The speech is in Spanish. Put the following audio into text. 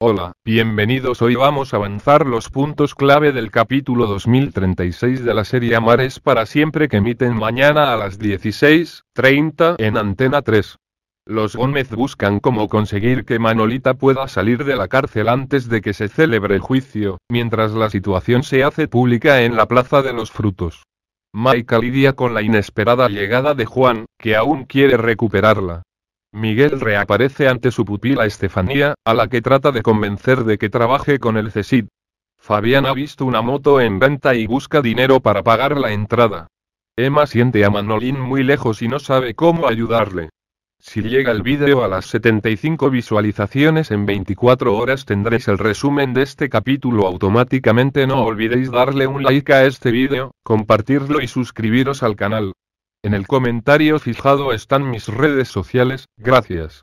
Hola, bienvenidos. Hoy vamos a avanzar los puntos clave del capítulo 2036 de la serie Amares para siempre que emiten mañana a las 16:30 en Antena 3. Los Gómez buscan cómo conseguir que Manolita pueda salir de la cárcel antes de que se celebre el juicio, mientras la situación se hace pública en la Plaza de los Frutos. Maika lidia con la inesperada llegada de Juan, que aún quiere recuperarla. Miguel reaparece ante su pupila Estefanía, a la que trata de convencer de que trabaje con el CESID. Fabián ha visto una moto en venta y busca dinero para pagar la entrada. Emma siente a Manolín muy lejos y no sabe cómo ayudarle. Si llega el vídeo a las 75 visualizaciones en 24 horas tendréis el resumen de este capítulo automáticamente. No olvidéis darle un like a este vídeo, compartirlo y suscribiros al canal. En el comentario fijado están mis redes sociales, gracias.